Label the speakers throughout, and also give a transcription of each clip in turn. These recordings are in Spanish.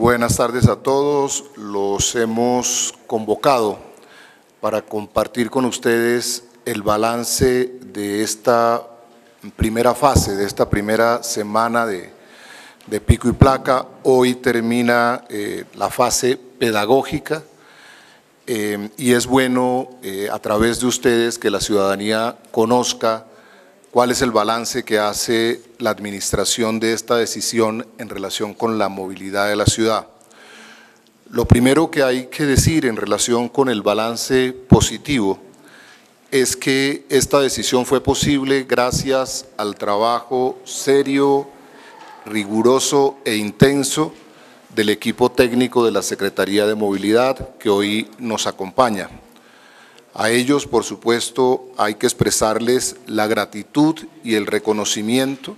Speaker 1: Buenas tardes a todos. Los hemos convocado para compartir con ustedes el balance de esta primera fase, de esta primera semana de, pico y placa. Hoy termina eh, la fase pedagógica eh, y es bueno eh, a través de ustedes que la ciudadanía conozca ¿Cuál es el balance que hace la administración de esta decisión en relación con la movilidad de la ciudad? Lo primero que hay que decir en relación con el balance positivo es que esta decisión fue posible gracias al trabajo serio, riguroso e intenso del equipo técnico de la Secretaría de Movilidad que hoy nos acompaña. A ellos, por supuesto, hay que expresarles la gratitud y el reconocimiento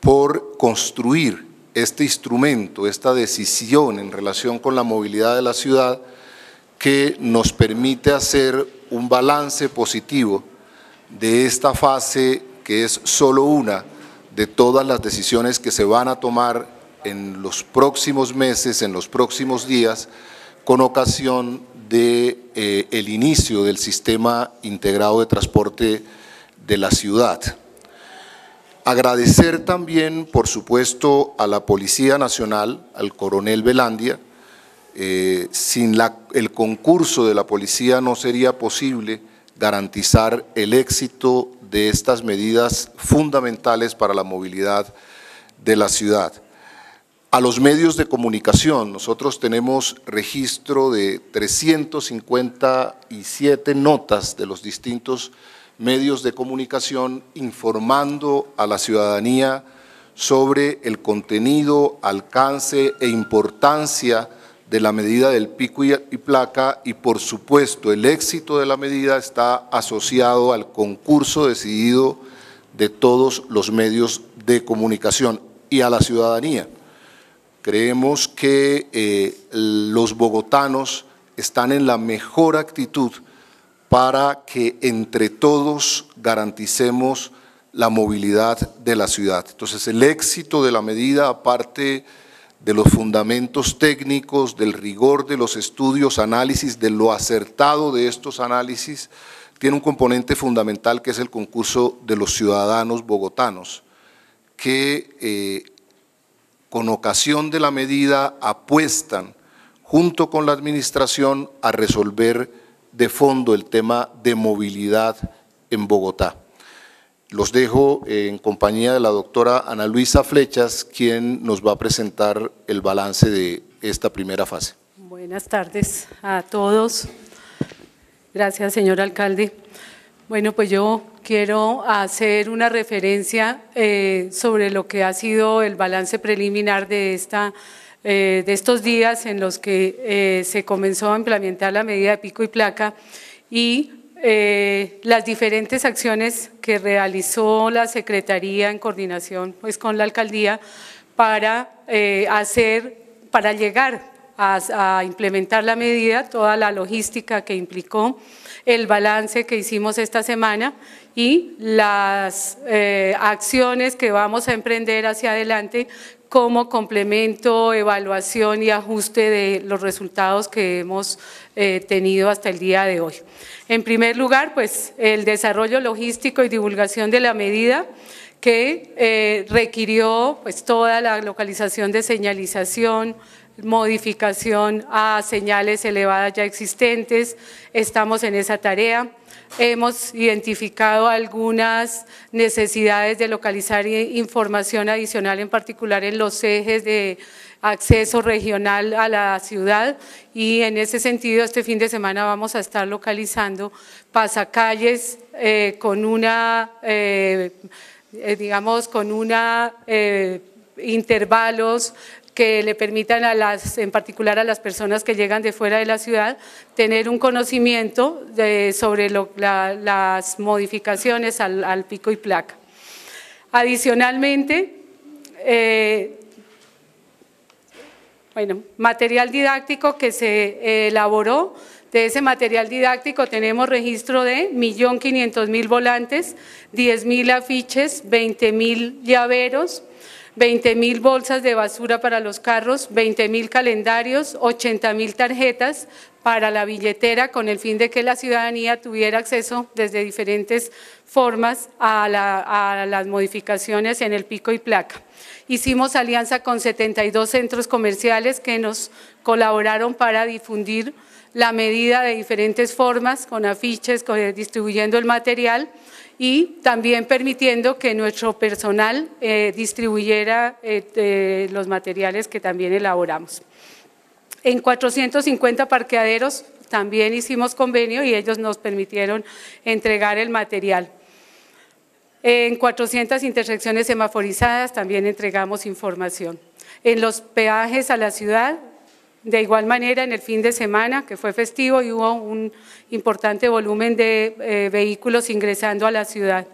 Speaker 1: por construir este instrumento, esta decisión en relación con la movilidad de la ciudad que nos permite hacer un balance positivo de esta fase que es solo una de todas las decisiones que se van a tomar en los próximos meses, en los próximos días, con ocasión del de, eh, inicio del sistema integrado de transporte de la ciudad. Agradecer también, por supuesto, a la Policía Nacional, al coronel Belandia. Eh, sin el concurso de la policía no sería posible garantizar el éxito de estas medidas fundamentales para la movilidad de la ciudad a los medios de comunicación. Nosotros tenemos registro de 357 notas de los distintos medios de comunicación informando a la ciudadanía sobre el contenido, alcance e importancia de la medida del pico y placa y por supuesto el éxito de la medida está asociado al concurso decidido de todos los medios de comunicación y a la ciudadanía. Creemos que eh, los bogotanos están en la mejor actitud para que entre todos garanticemos la movilidad de la ciudad. Entonces, el éxito de la medida, aparte de los fundamentos técnicos, del rigor de los estudios, análisis, de lo acertado de estos análisis, tiene un componente fundamental que es el concurso de los ciudadanos bogotanos, que eh, con ocasión de la medida, apuestan junto con la administración a resolver de fondo el tema de movilidad en Bogotá. Los dejo en compañía de la doctora Ana Luisa Flechas, quien nos va a presentar el balance de esta primera fase.
Speaker 2: Buenas tardes a todos. Gracias, señor alcalde. Bueno, pues yo quiero hacer una referencia eh, sobre lo que ha sido el balance preliminar de, esta, eh, de estos días en los que eh, se comenzó a implementar la medida de pico y placa y las diferentes acciones que realizó la Secretaría en coordinación pues, con la Alcaldía para hacer, para llegar a, implementar la medida, toda la logística que implicó, el balance que hicimos esta semana y las eh, acciones que vamos a emprender hacia adelante como complemento, evaluación y ajuste de los resultados que hemos eh, tenido hasta el día de hoy. En primer lugar, pues el desarrollo logístico y divulgación de la medida que eh, requirió pues toda la localización de señalización, modificación a señales elevadas ya existentes. Estamos en esa tarea. Hemos identificado algunas necesidades de localizar información adicional, en particular en los ejes de acceso regional a la ciudad y en ese sentido este fin de semana vamos a estar localizando pasacalles eh, con una, eh, eh, digamos, con una... intervalos que le permitan a las, en particular a las personas que llegan de fuera de la ciudad, tener un conocimiento sobre las modificaciones al, pico y placa. Adicionalmente, eh, bueno, material didáctico que se elaboró. De ese material didáctico tenemos registro de 1.500.000 volantes, 10.000 afiches, 20.000 llaveros, 20.000 bolsas de basura para los carros, 20.000 calendarios, 80.000 tarjetas para la billetera con el fin de que la ciudadanía tuviera acceso desde diferentes formas a, las modificaciones en el pico y placa. Hicimos alianza con 72 centros comerciales que nos colaboraron para difundir la medida de diferentes formas, con afiches, distribuyendo el material y también permitiendo que nuestro personal eh, distribuyera eh, los materiales que también elaboramos. En 450 parqueaderos también hicimos convenio y ellos nos permitieron entregar el material. En 400 intersecciones semaforizadas también entregamos información. En los peajes a la ciudad de igual manera, en el fin de semana, que fue festivo, y hubo un importante volumen de eh, vehículos ingresando a la ciudad.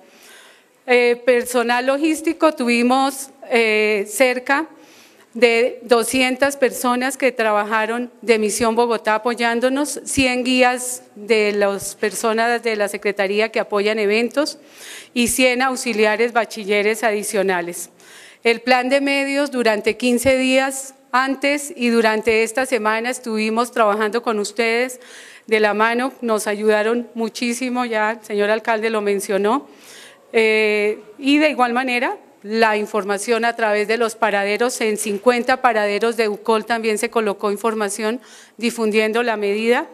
Speaker 2: Eh, personal logístico, tuvimos eh, cerca de 200 personas que trabajaron de Misión Bogotá apoyándonos, 100 guías de las personas de la Secretaría que apoyan eventos y 100 auxiliares bachilleres adicionales. El plan de medios durante 15 días antes y durante esta semana estuvimos trabajando con ustedes de la mano, nos ayudaron muchísimo, ya el señor alcalde lo mencionó. Eh, y de igual manera, la información a través de los paraderos, en 50 paraderos de UCOL también se colocó información difundiendo la medida.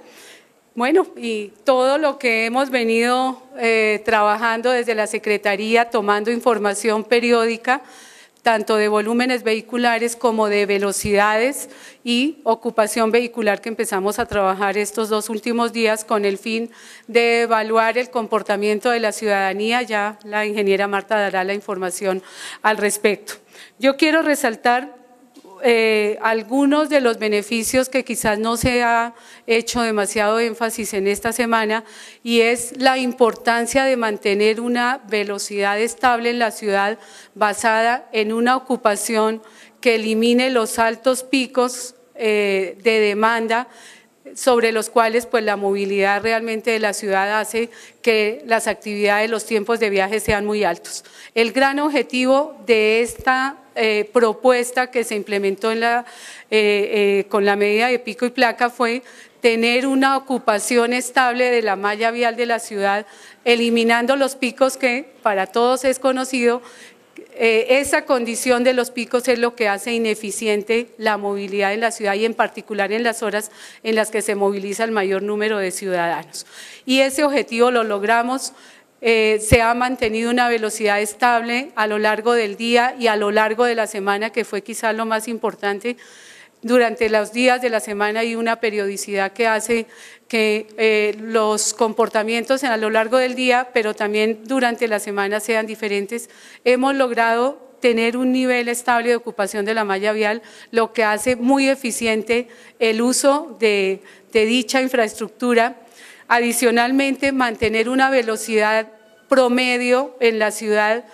Speaker 2: Bueno, y todo lo que hemos venido eh, trabajando desde la Secretaría, tomando información periódica, tanto de volúmenes vehiculares como de velocidades y ocupación vehicular que empezamos a trabajar estos dos últimos días con el fin de evaluar el comportamiento de la ciudadanía. Ya la ingeniera Marta dará la información al respecto. Yo quiero resaltar eh, algunos de los beneficios que quizás no se ha hecho demasiado énfasis en esta semana y es la importancia de mantener una velocidad estable en la ciudad basada en una ocupación que elimine los altos picos eh, de demanda sobre los cuales pues la movilidad realmente de la ciudad hace que las actividades, los tiempos de viaje sean muy altos. El gran objetivo de esta eh, propuesta que se implementó eh, eh, con la medida de pico y placa fue tener una ocupación estable de la malla vial de la ciudad, eliminando los picos que para todos es conocido eh, esa condición de los picos es lo que hace ineficiente la movilidad en la ciudad y en particular en las horas en las que se moviliza el mayor número de ciudadanos. Y ese objetivo lo logramos. Eh, se ha mantenido una velocidad estable a lo largo del día y a lo largo de la semana, que fue quizás lo más importante, durante los días de la semana y una periodicidad que hace que eh, los comportamientos a lo largo del día, pero también durante la semana sean diferentes. Hemos logrado tener un nivel estable de ocupación de la malla vial, lo que hace muy eficiente el uso de, de dicha infraestructura. Adicionalmente, mantener una velocidad promedio en la ciudad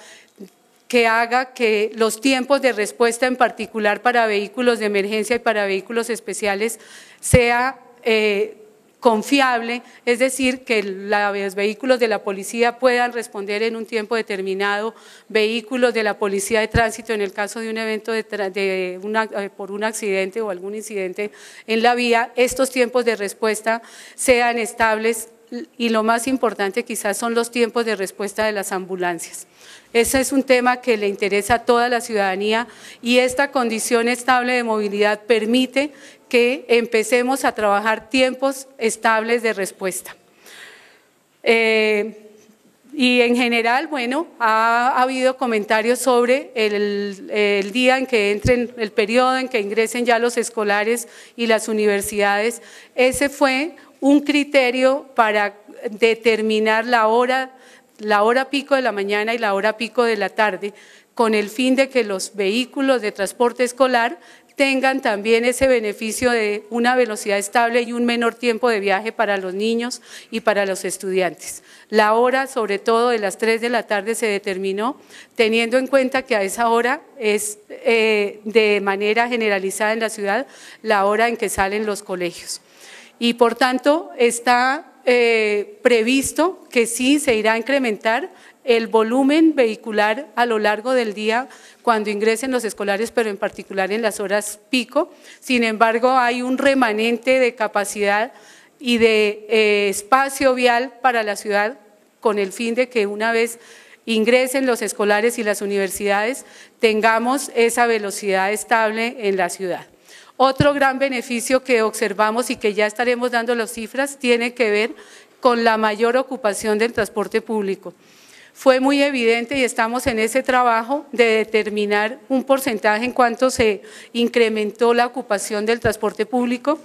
Speaker 2: que haga que los tiempos de respuesta, en particular para vehículos de emergencia y para vehículos especiales, sea eh, confiable, es decir, que los vehículos de la policía puedan responder en un tiempo determinado, vehículos de la policía de tránsito en el caso de un evento de, eh, por un accidente o algún incidente en la vía, estos tiempos de respuesta sean estables y lo más importante quizás son los tiempos de respuesta de las ambulancias. Ese es un tema que le interesa a toda la ciudadanía y esta condición estable de movilidad permite que empecemos a trabajar tiempos estables de respuesta. Eh, y en general, bueno, ha, habido comentarios sobre el, el, día en que entren, el periodo en que ingresen ya los escolares y las universidades. Ese fue un criterio para determinar la hora, la hora pico de la mañana y la hora pico de la tarde, con el fin de que los vehículos de transporte escolar tengan también ese beneficio de una velocidad estable y un menor tiempo de viaje para los niños y para los estudiantes. La hora, sobre todo de las 3 de la tarde, se determinó teniendo en cuenta que a esa hora es eh, de manera generalizada en la ciudad la hora en que salen los colegios y por tanto está eh, previsto que sí se irá a incrementar el volumen vehicular a lo largo del día cuando ingresen los escolares, pero en particular en las horas pico. Sin embargo, hay un remanente de capacidad y de eh, espacio vial para la ciudad con el fin de que una vez ingresen los escolares y las universidades, tengamos esa velocidad estable en la ciudad. Otro gran beneficio que observamos y que ya estaremos dando las cifras tiene que ver con la mayor ocupación del transporte público. Fue muy evidente y estamos en ese trabajo de determinar un porcentaje en cuanto se incrementó la ocupación del transporte público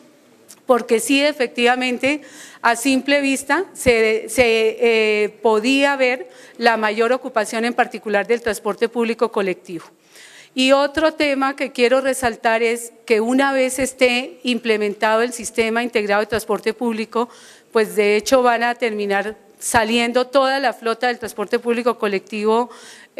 Speaker 2: porque sí, efectivamente, a simple vista se, eh, podía ver la mayor ocupación en particular del transporte público colectivo. Y otro tema que quiero resaltar es que una vez esté implementado el sistema integrado de transporte público, pues de hecho van a terminar saliendo toda la flota del transporte público colectivo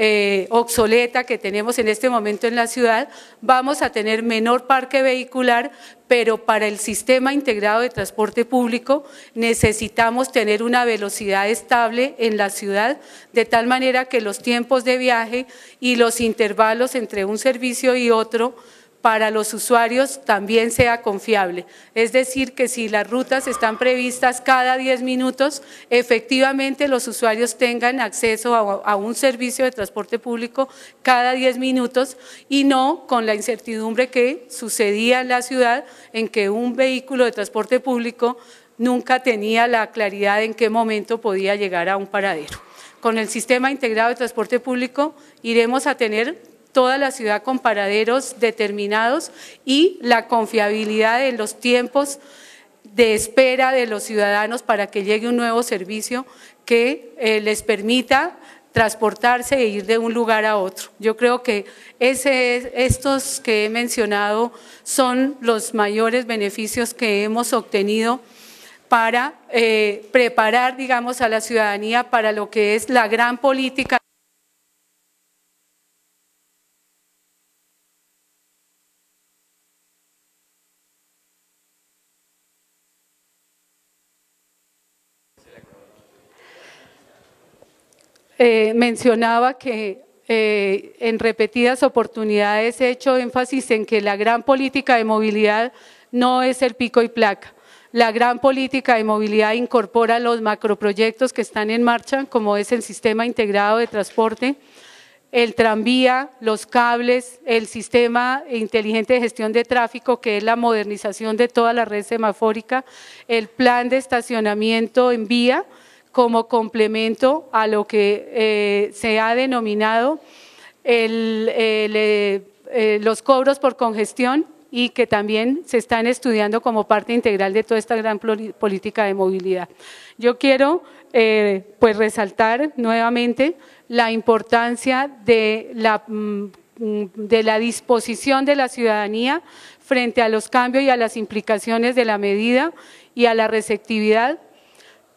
Speaker 2: eh, obsoleta que tenemos en este momento en la ciudad, vamos a tener menor parque vehicular, pero para el sistema integrado de transporte público necesitamos tener una velocidad estable en la ciudad, de tal manera que los tiempos de viaje y los intervalos entre un servicio y otro para los usuarios también sea confiable. Es decir, que si las rutas están previstas cada 10 minutos, efectivamente los usuarios tengan acceso a, un servicio de transporte público cada 10 minutos y no con la incertidumbre que sucedía en la ciudad en que un vehículo de transporte público nunca tenía la claridad en qué momento podía llegar a un paradero. Con el sistema integrado de transporte público iremos a tener toda la ciudad con paraderos determinados y la confiabilidad de los tiempos de espera de los ciudadanos para que llegue un nuevo servicio que eh, les permita transportarse e ir de un lugar a otro. Yo creo que estos que he mencionado son los mayores beneficios que hemos obtenido para eh, preparar, digamos, a la ciudadanía para lo que es la gran política. Eh, mencionaba que eh, en repetidas oportunidades he hecho énfasis en que la gran política de movilidad no es el pico y placa. La gran política de movilidad incorpora los macroproyectos que están en marcha, como es el sistema integrado de transporte, el tranvía, los cables, el sistema inteligente de gestión de tráfico, que es la modernización de toda la red semafórica, el plan de estacionamiento en vía, como complemento a lo que eh, se ha denominado eh, eh, los cobros por congestión y que también se están estudiando como parte integral de toda esta gran política de movilidad. Yo quiero pues resaltar nuevamente la importancia mm, de la disposición de la ciudadanía frente a los cambios y a las implicaciones de la medida y a la receptividad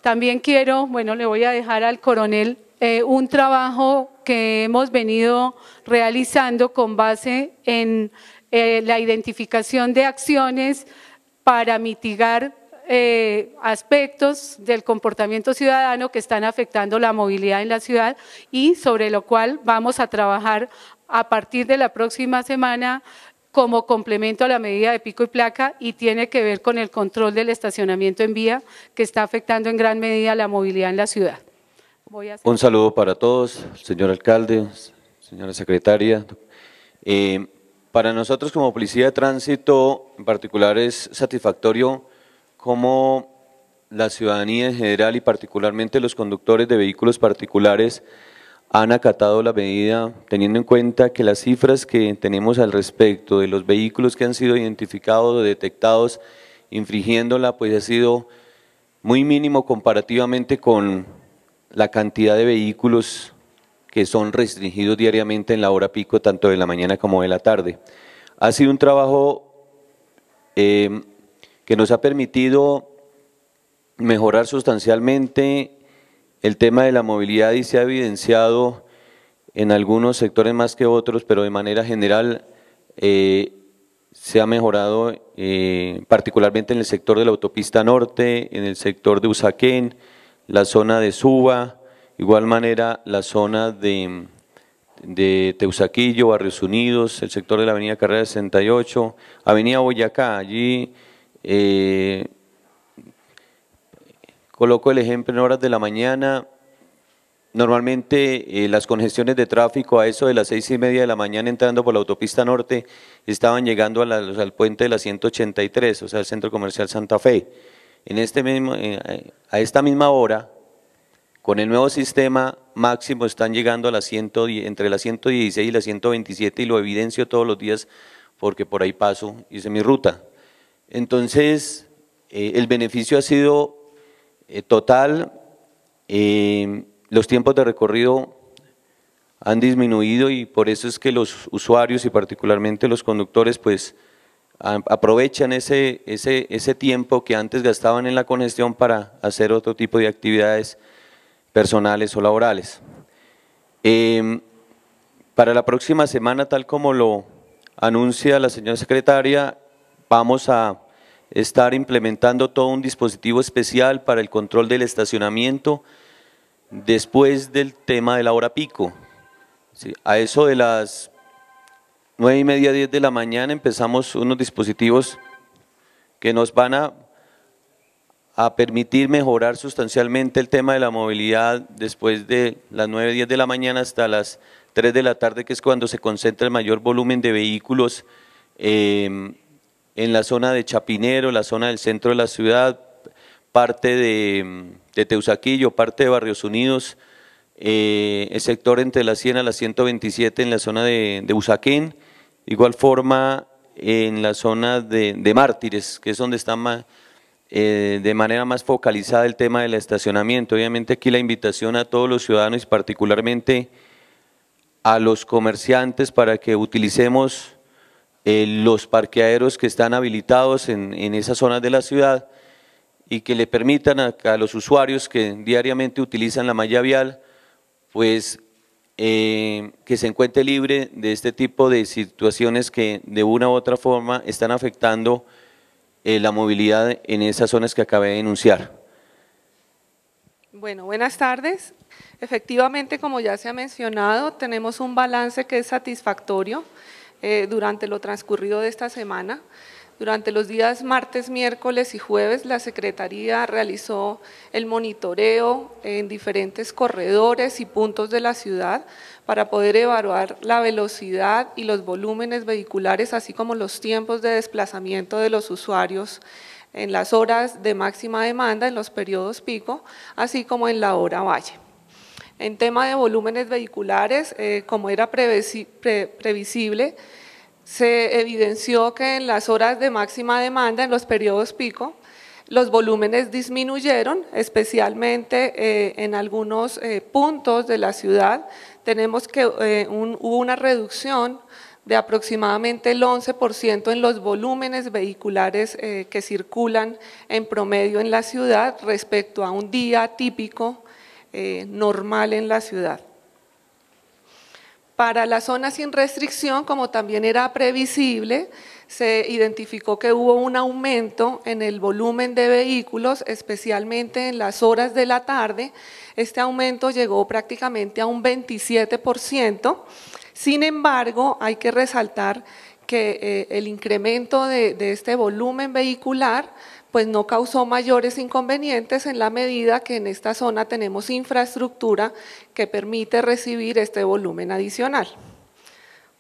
Speaker 2: también quiero, bueno, le voy a dejar al coronel eh, un trabajo que hemos venido realizando con base en eh, la identificación de acciones para mitigar eh, aspectos del comportamiento ciudadano que están afectando la movilidad en la ciudad y sobre lo cual vamos a trabajar a partir de la próxima semana como complemento a la medida de pico y placa y tiene que ver con el control del estacionamiento en vía que está afectando en gran medida la movilidad en la ciudad.
Speaker 3: Un saludo para todos, señor alcalde, señora secretaria. Eh, para nosotros como Policía de Tránsito en particular es satisfactorio cómo la ciudadanía en general y particularmente los conductores de vehículos particulares han acatado la medida teniendo en cuenta que las cifras que tenemos al respecto de los vehículos que han sido identificados o detectados infringiéndola, pues ha sido muy mínimo comparativamente con la cantidad de vehículos que son restringidos diariamente en la hora pico, tanto de la mañana como de la tarde. Ha sido un trabajo eh, que nos ha permitido mejorar sustancialmente el tema de la movilidad y se ha evidenciado en algunos sectores más que otros, pero de manera general eh, se ha mejorado eh, particularmente en el sector de la autopista norte, en el sector de Usaquén, la zona de Suba, igual manera la zona de, Teusaquillo, Barrios Unidos, el sector de la avenida Carrera 68, avenida Boyacá, allí... Eh, Coloco el ejemplo en horas de la mañana. Normalmente eh, las congestiones de tráfico a eso de las seis y media de la mañana entrando por la autopista norte estaban llegando al puente de la 183, o sea, al Centro Comercial Santa Fe. En este mismo, eh, a esta misma hora, con el nuevo sistema máximo están llegando a la 110, entre la 116 y la 127 y lo evidencio todos los días porque por ahí paso, hice mi ruta. Entonces, eh, el beneficio ha sido eh, total, eh, los tiempos de recorrido han disminuido y por eso es que los usuarios y particularmente los conductores pues aprovechan ese, ese, tiempo que antes gastaban en la congestión para hacer otro tipo de actividades personales o laborales. Em, para la próxima semana, tal como lo anuncia la señora secretaria, vamos a estar implementando todo un dispositivo especial para el control del estacionamiento después del tema de la hora pico. a eso de las nueve y media, 10 de la mañana empezamos unos dispositivos que nos van a, permitir mejorar sustancialmente el tema de la movilidad después de las 9, 10 de la mañana hasta las 3 de la tarde, que es cuando se concentra el mayor volumen de vehículos eh, en la zona de Chapinero, la zona del centro de la ciudad, parte de, Teusaquillo, parte de Barrios Unidos, eh, el sector entre la 100 a la 127 en la zona de, de Usaquén, igual forma en la zona de, Mártires, que es donde está más, eh, de manera más focalizada el tema del estacionamiento. Obviamente aquí la invitación a todos los ciudadanos y particularmente a los comerciantes para que utilicemos eh, los parqueaderos que están habilitados en, en, esas zonas de la ciudad y que le permitan a, los usuarios que diariamente utilizan la malla vial, pues eh, que se encuentre libre de este tipo de situaciones que de una u otra forma están afectando eh, la movilidad en esas zonas que acabé de denunciar.
Speaker 4: Bueno, buenas tardes. Efectivamente, como ya se ha mencionado, tenemos un balance que es satisfactorio. Eh, durante lo transcurrido de esta semana. Durante los días martes, miércoles y jueves, la Secretaría realizó el monitoreo en diferentes corredores y puntos de la ciudad para poder evaluar la velocidad y los volúmenes vehiculares, así como los tiempos de desplazamiento de los usuarios en las horas de máxima demanda, en los periodos pico, así como en la hora valle. En tema de volúmenes vehiculares, eh, como era previsible, se evidenció que en las horas de máxima demanda, en los periodos pico, los volúmenes disminuyeron, especialmente eh, en algunos eh, puntos de la ciudad. Tenemos que hubo una reducción de aproximadamente el 11% en los volúmenes vehiculares que circulan en promedio en la ciudad respecto a un día típico eh, normal en la ciudad. Para la zona sin restricción, como también era previsible, se identificó que hubo un aumento en el volumen de vehículos, especialmente en las horas de la tarde. Este aumento llegó prácticamente a un 27%. Sin embargo, hay que resaltar que eh, el incremento de, de este volumen vehicular pues no causó mayores inconvenientes en la medida que en esta zona tenemos infraestructura que permite recibir este volumen adicional.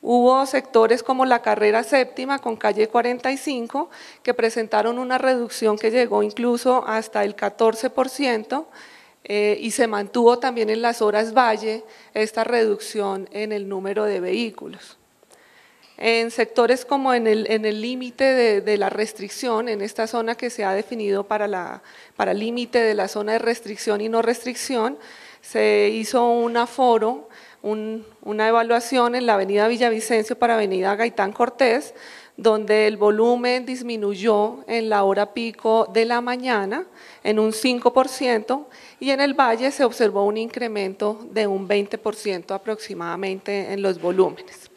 Speaker 4: Hubo sectores como la carrera séptima con calle 45 que presentaron una reducción que llegó incluso hasta el 14% eh, y se mantuvo también en las horas valle esta reducción en el número de vehículos en sectores como en el límite de, la restricción, en esta zona que se ha definido para el límite de la zona de restricción y no restricción, se hizo un aforo, una evaluación en la avenida Villavicencio para avenida Gaitán Cortés, donde el volumen disminuyó en la hora pico de la mañana en un 5% y en el valle se observó un incremento de un 20% aproximadamente en los volúmenes.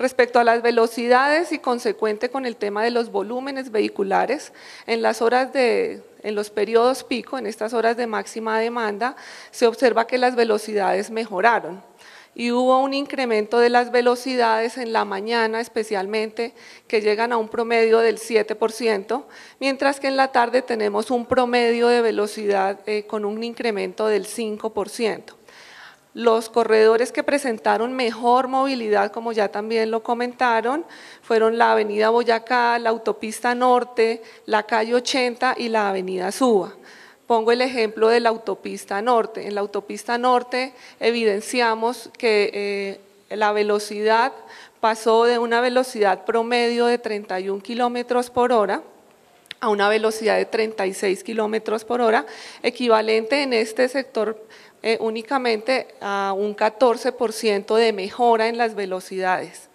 Speaker 4: Respecto a las velocidades y consecuente con el tema de los volúmenes vehiculares, en las horas de, en los periodos pico, en estas horas de máxima demanda, se observa que las velocidades mejoraron y hubo un incremento de las velocidades en la mañana especialmente que llegan a un promedio del 7%, mientras que en la tarde tenemos un promedio de velocidad eh, con un incremento del 5%. Los corredores que presentaron mejor movilidad, como ya también lo comentaron, fueron la Avenida Boyacá, la Autopista Norte, la Calle 80 y la Avenida Suba. Pongo el ejemplo de la Autopista Norte. En la Autopista Norte evidenciamos que eh, la velocidad pasó de una velocidad promedio de 31 kilómetros por hora a una velocidad de 36 kilómetros por hora, equivalente en este sector eh, únicamente a un 14% de mejora en las velocidades.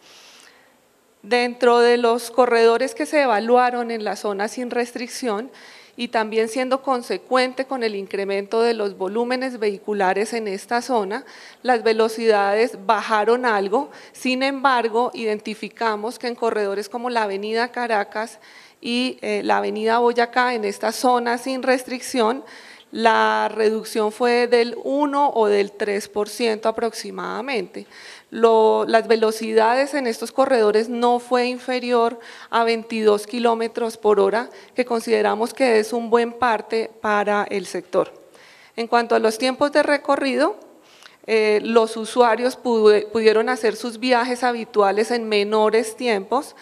Speaker 4: Dentro de los corredores que se evaluaron en la zona sin restricción y también siendo consecuente con el incremento de los volúmenes vehiculares en esta zona, las velocidades bajaron algo, sin embargo identificamos que en corredores como la avenida Caracas y eh, la avenida Boyacá, en esta zona sin restricción, la reducción fue del 1 o del 3% aproximadamente. las velocidades en estos corredores no fue inferior a 22 kilómetros por hora, que consideramos que es un buen parte para el sector. En cuanto a los tiempos de recorrido, eh, los usuarios pudieron hacer sus viajes habituales en menores tiempos,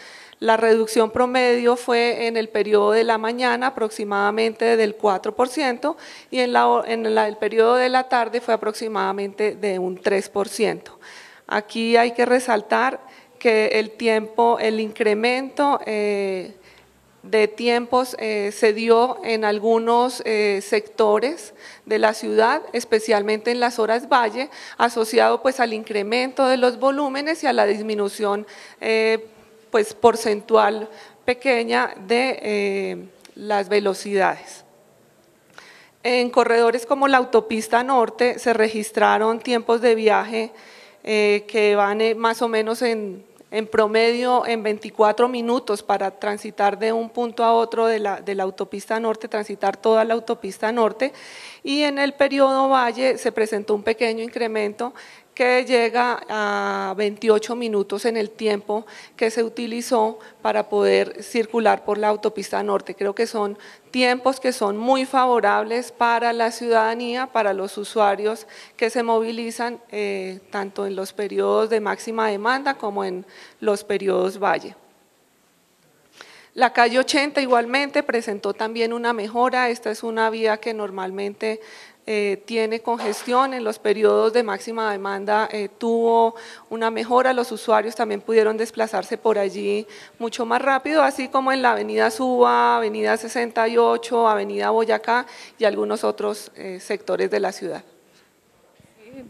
Speaker 4: la reducción promedio fue en el periodo de la mañana aproximadamente del 4% y en, el periodo de la tarde fue aproximadamente de un 3%. Aquí hay que resaltar que el tiempo, el incremento eh, de tiempos eh, se dio en algunos eh, sectores de la ciudad, especialmente en las horas valle, asociado pues al incremento de los volúmenes y a la disminución pues porcentual pequeña de eh, las velocidades. En corredores como la autopista norte se registraron tiempos de viaje eh, que van eh, más o menos en, promedio en 24 minutos para transitar de un punto a otro de la, de la autopista norte, transitar toda la autopista norte. Y en el periodo valle se presentó un pequeño incremento que llega a 28 minutos en el tiempo que se utilizó para poder circular por la autopista norte. Creo que son tiempos que son muy favorables para la ciudadanía, para los usuarios que se movilizan eh, tanto en los periodos de máxima demanda como en los periodos valle. La calle 80 igualmente presentó también una mejora, esta es una vía que normalmente eh, tiene congestión, en los periodos de máxima demanda eh, tuvo una mejora, los usuarios también pudieron desplazarse por allí mucho más rápido, así como en la avenida Suba, avenida 68, avenida Boyacá y algunos otros eh, sectores de la ciudad.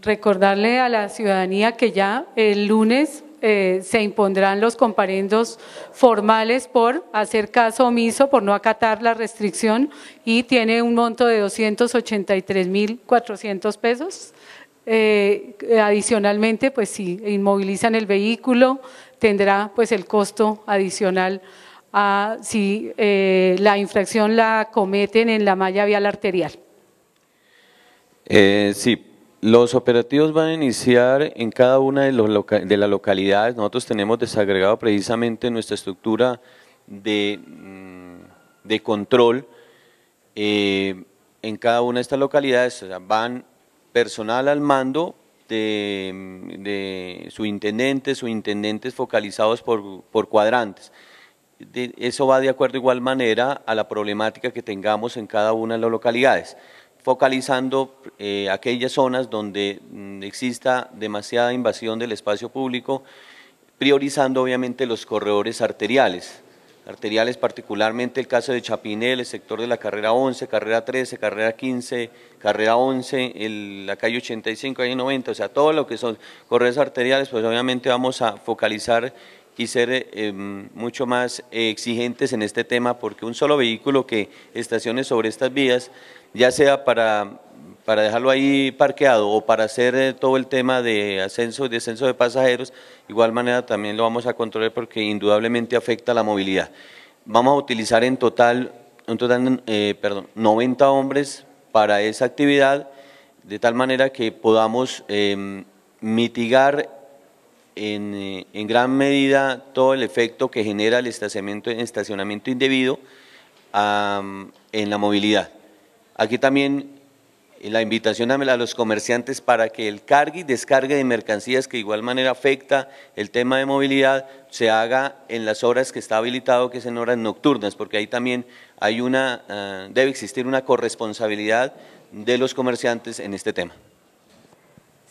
Speaker 2: Recordarle a la ciudadanía que ya el lunes eh, se impondrán los comparendos formales por hacer caso omiso, por no acatar la restricción y tiene un monto de 283.400 pesos. Eh, adicionalmente, pues si inmovilizan el vehículo, tendrá pues el costo adicional a si eh, la infracción la cometen en la malla vial arterial.
Speaker 3: sí, los operativos van a iniciar en cada una de, las localidades. Nosotros tenemos desagregado precisamente nuestra estructura de, mm, control eh, en cada una de estas localidades. van personal al mando de, mm, de subintendentes, intendentes focalizados por, por cuadrantes. eso va de acuerdo de igual manera a la problemática que tengamos en cada una de las localidades focalizando eh, aquellas zonas donde mm, exista demasiada invasión del espacio público, priorizando obviamente los corredores arteriales, arteriales particularmente el caso de Chapinel, el sector de la carrera 11, carrera 13, carrera 15, carrera 11, la calle 85, calle 90, o sea, todo lo que son corredores arteriales, pues obviamente vamos a focalizar y ser eh, em, mucho más exigentes en este tema porque un solo vehículo que estacione sobre estas vías, ya sea para, para dejarlo ahí parqueado o para hacer eh, todo el tema de ascenso y descenso de pasajeros, igual manera también lo vamos a controlar porque indudablemente afecta la movilidad. Vamos a utilizar en total, total eh, perdón, 90 hombres para esa actividad, de tal manera que podamos em, mitigar eh, en, gran medida todo el efecto que genera el estacionamiento, estacionamiento indebido en la movilidad. Aquí también eh, la invitación a, los comerciantes para que el cargue y descargue de mercancías que de igual manera afecta el tema de movilidad se haga en las horas que está habilitado, que es en horas nocturnas, porque ahí también hay una, ah, debe existir una corresponsabilidad de los comerciantes en este tema.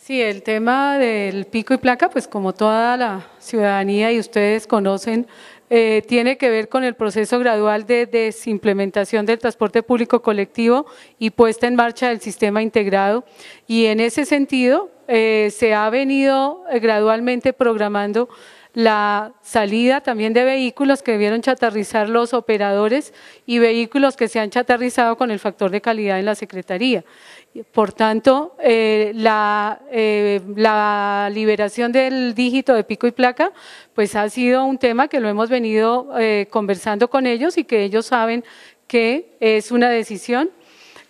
Speaker 2: Sí, el tema del pico y placa, pues como toda la ciudadanía y ustedes conocen, eh, tiene que ver con el proceso gradual de desimplementación del transporte público colectivo y puesta en marcha del sistema integrado. Y en ese sentido, eh, se ha venido eh, gradualmente programando la salida también de vehículos que debieron chatarrizar los operadores y vehículos que se han chatarrizado con el factor de calidad en la Secretaría. Por tanto, eh, eh, la, liberación del dígito de pico y placa pues ha sido un tema que lo hemos venido eh, conversando con ellos y que ellos saben que es una decisión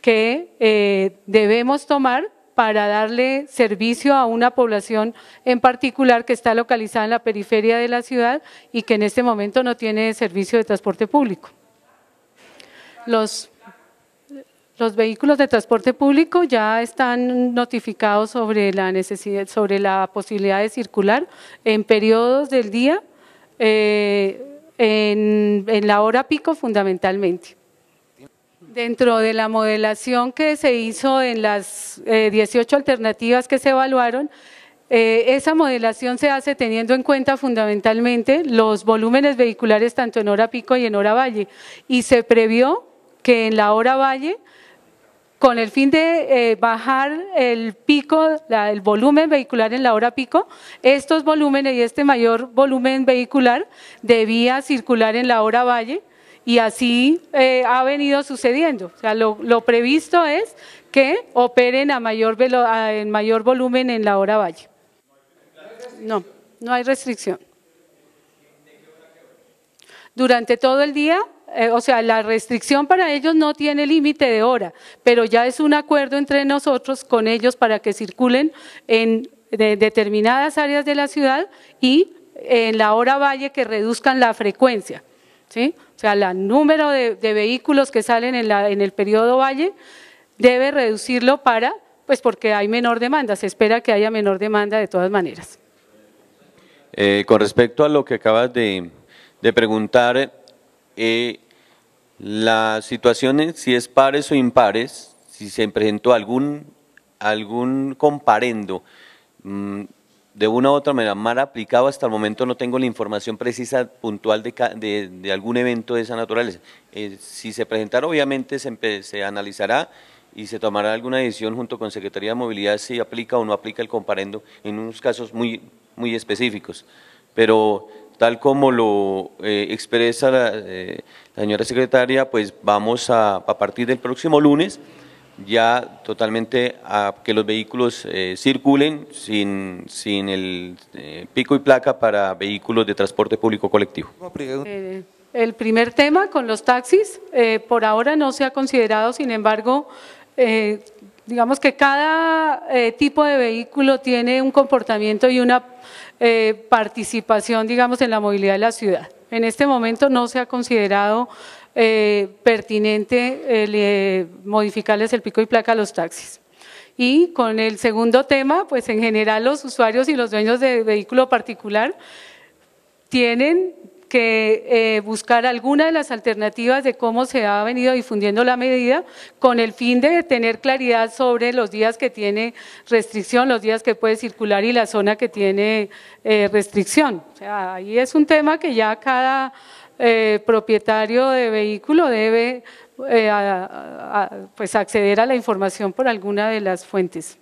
Speaker 2: que debemos tomar para darle servicio a una población en particular que está localizada en la periferia de la ciudad y que en este momento no tiene servicio de transporte público. Los, vehículos de transporte público ya están notificados sobre la, necesidad, sobre la posibilidad de circular en periodos del día, eh, en la hora pico fundamentalmente. Dentro de la modelación que se hizo en las 18 eh, alternativas que se evaluaron, eh, esa modelación se hace teniendo en cuenta fundamentalmente los volúmenes vehiculares tanto en hora pico y en hora valle y se previó que en la hora valle con el fin de eh, bajar el pico, la, el volumen vehicular en la hora pico, estos volúmenes y este mayor volumen vehicular debía circular en la hora valle y así eh, ha venido sucediendo. O sea, lo, previsto es que operen a mayor, en mayor volumen en la hora valle. No, no hay restricción. Durante todo el día eh, o sea, la restricción para ellos no tiene límite de hora, pero ya es un acuerdo entre nosotros con ellos para que circulen en determinadas áreas de la ciudad y en la hora valle que reduzcan la frecuencia, ¿sí? O sea, el número de, vehículos que salen en, la, en el periodo valle debe reducirlo para, pues porque hay menor demanda, se espera que haya menor demanda de todas maneras.
Speaker 3: Eh, con respecto a lo que acabas de, preguntar, eh, las situaciones, si es pares o impares, si se presentó algún, algún comparendo, mm, de una u otra manera mal aplicado. Hasta el momento no tengo la información precisa, puntual de, algún evento de esa naturaleza. Eh, si se presentara, obviamente se, analizará y se tomará alguna decisión junto con Secretaría de Movilidad si aplica o no aplica el comparendo en unos casos muy, muy específicos. Pero tal como lo eh, expresa eh, la, señora secretaria, pues vamos a partir del próximo lunes, ya totalmente a que los vehículos eh, circulen sin, sin el eh, pico y placa para vehículos de transporte público colectivo.
Speaker 2: Eh, el primer tema con los taxis, por ahora no se ha considerado, sin embargo, digamos que cada tipo de vehículo tiene un comportamiento y una participación, digamos, en la movilidad de la ciudad. En este momento no se ha considerado eh, pertinente eh, modificarles el pico y placa a los taxis. Y con el segundo tema, pues en general los usuarios y los dueños de vehículo particular tienen que eh, buscar alguna de las alternativas de cómo se ha venido difundiendo la medida con el fin de tener claridad sobre los días que tiene restricción, los días que puede circular y la zona que tiene restricción. O sea, ahí es un tema que ya cada eh, propietario de vehículo debe eh, pues acceder a la información por alguna de las fuentes.